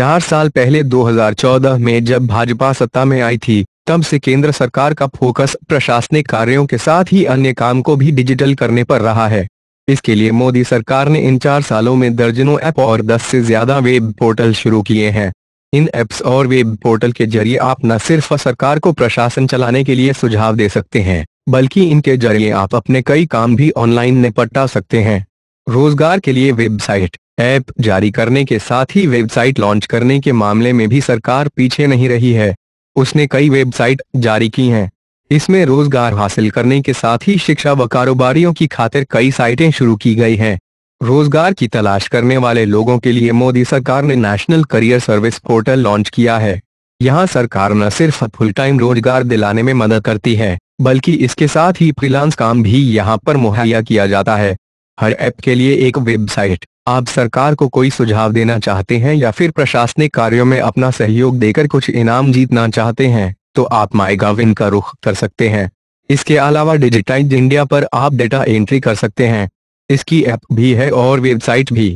चार साल पहले 2014 में जब भाजपा सत्ता में आई थी तब से केंद्र सरकार का फोकस प्रशासनिक कार्यों के साथ ही अन्य काम को भी डिजिटल करने पर रहा है इसके लिए मोदी सरकार ने इन चार सालों में दर्जनों ऐप और 10 से ज्यादा वेब पोर्टल शुरू किए हैं इन ऐप्स और वेब पोर्टल के जरिए आप न सिर्फ सरकार को प्रशासन चलाने के लिए सुझाव दे सकते हैं बल्कि इनके जरिए आप अपने कई काम भी ऑनलाइन निपटा सकते हैं रोजगार के लिए वेबसाइट ऐप जारी करने के साथ ही वेबसाइट लॉन्च करने के मामले में भी सरकार पीछे नहीं रही है उसने कई वेबसाइट जारी की हैं इसमें रोजगार हासिल करने के साथ ही शिक्षा व कारोबारियों की खातिर कई साइटें शुरू की गई हैं रोजगार की तलाश करने वाले लोगों के लिए मोदी सरकार ने national career service portal launch किया है यहाँ सरकार न सिर्फ फुल टाइम रोजगार दिलाने में मदद करती है बल्कि इसके साथ ही फ्रीलांस काम भी यहाँ पर मुहैया किया जाता है हर ऐप के लिए एक वेबसाइट आप सरकार को कोई सुझाव देना चाहते हैं या फिर प्रशासनिक कार्यों में अपना सहयोग देकर कुछ इनाम जीतना चाहते हैं तो आप विन का रुख कर सकते हैं इसके अलावा डिजिटाइज इंडिया पर आप डेटा एंट्री कर सकते हैं इसकी ऐप भी है और वेबसाइट भी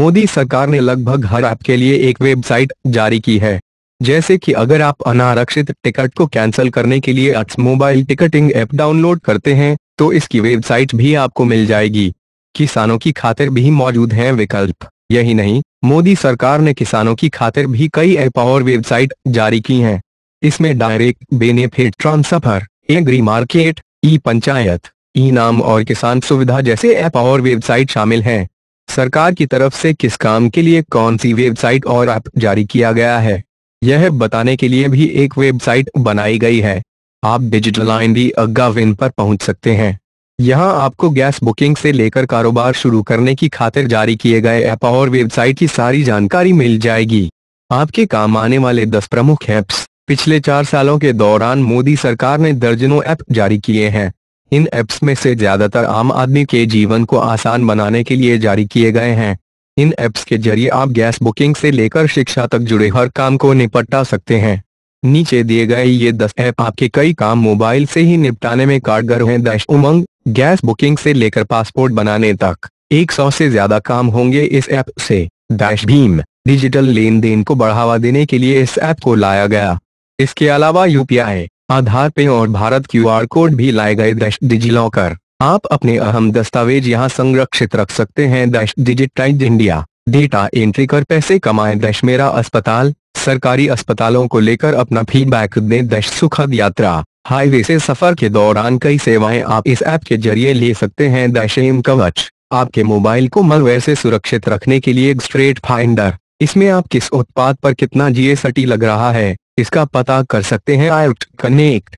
मोदी सरकार ने लगभग हर ऐप के लिए एक वेबसाइट जारी की है जैसे कि अगर आप अनारक्षित टिकट को कैंसिल करने के लिए मोबाइल टिकटिंग ऐप डाउनलोड करते हैं तो इसकी वेबसाइट भी आपको मिल जाएगी किसानों की खातिर भी मौजूद हैं विकल्प यही नहीं मोदी सरकार ने किसानों की खातिर भी कई ऐप और वेबसाइट जारी की हैं इसमें direct benefit transfer agri market e panchayat e NAM और किसान सुविधा जैसे ऐप और वेबसाइट शामिल हैं सरकार की तरफ से किस काम के लिए कौन सी वेबसाइट और ऐप जारी किया गया है यह बताने के लिए भी एक वेबसाइट बनाई गई है आप डिजिटल आइन डी अग्गा विन पर पहुंच सकते हैं यहाँ आपको गैस बुकिंग से लेकर कारोबार शुरू करने की खातिर जारी किए गए ऐप और वेबसाइट की सारी जानकारी मिल जाएगी आपके काम आने वाले दस प्रमुख ऐप्स पिछले चार सालों के दौरान मोदी सरकार ने दर्जनों ऐप जारी किए हैं इन ऐप्स में से ज्यादातर आम आदमी के जीवन को आसान बनाने के लिए जारी किए गए हैं इन ऐप्स के जरिए आप गैस बुकिंग से लेकर शिक्षा तक जुड़े हर काम को निपटा सकते हैं नीचे दिए गए ये दस ऐप आपके कई काम मोबाइल से ही निपटाने में कारगर हैं दश उमंग गैस बुकिंग से लेकर पासपोर्ट बनाने तक 100 से ज्यादा काम होंगे इस ऐप से डैश भीम डिजिटल लेन देन को बढ़ावा देने के लिए इस ऐप को लाया गया इसके अलावा यू आधार पे और भारत क्यू कोड भी लाए गए डैश डिजिलॉकर आप अपने अहम दस्तावेज यहाँ संरक्षित रख सकते हैं dash digitize India data entry कर पैसे कमाएं दश मेरा अस्पताल सरकारी अस्पतालों को लेकर अपना फीडबैक दें दश सुखद यात्रा हाईवे से सफर के दौरान कई सेवाएं आप इस ऐप के जरिए ले सकते हैं दशेम कवच आपके मोबाइल को मलवेयर से सुरक्षित रखने के लिए स्ट्रेट फाइंडर इसमें आप किस उत्पाद पर कितना जीएसटी लग रहा है इसका पता कर सकते हैं I connect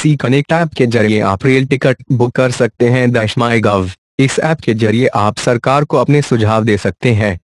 C connect app के जरिए आप रेल टिकट बुक कर सकते हैं दश माई गव इस ऐप के जरिए आप सरकार को अपने सुझाव दे सकते हैं